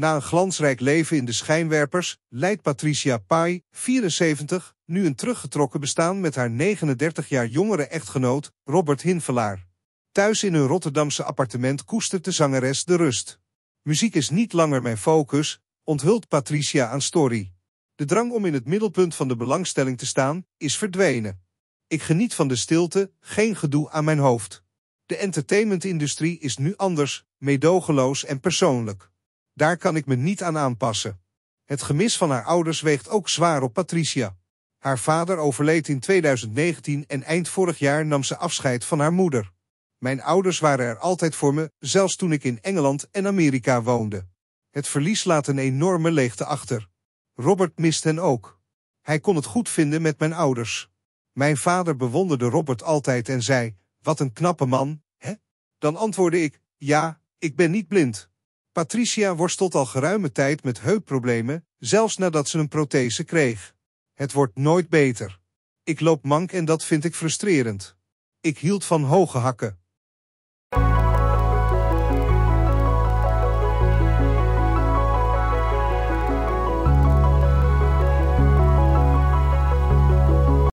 Na een glansrijk leven in de schijnwerpers leidt Patricia Pai, 74, nu een teruggetrokken bestaan met haar 39 jaar jongere echtgenoot Robert Hinvelaar. Thuis in hun Rotterdamse appartement koestert de zangeres de rust. Muziek is niet langer mijn focus, onthult Patricia aan Story. De drang om in het middelpunt van de belangstelling te staan is verdwenen. Ik geniet van de stilte, geen gedoe aan mijn hoofd. De entertainmentindustrie is nu anders, meedogenloos en persoonlijk. Daar kan ik me niet aan aanpassen. Het gemis van haar ouders weegt ook zwaar op Patricia. Haar vader overleed in 2019 en eind vorig jaar nam ze afscheid van haar moeder. Mijn ouders waren er altijd voor me, zelfs toen ik in Engeland en Amerika woonde. Het verlies laat een enorme leegte achter. Robert mist hen ook. Hij kon het goed vinden met mijn ouders. Mijn vader bewonderde Robert altijd en zei, wat een knappe man, hè? Dan antwoordde ik, ja, ik ben niet blind. Patricia worstelt al geruime tijd met heupproblemen, zelfs nadat ze een prothese kreeg. Het wordt nooit beter. Ik loop mank en dat vind ik frustrerend. Ik hield van hoge hakken.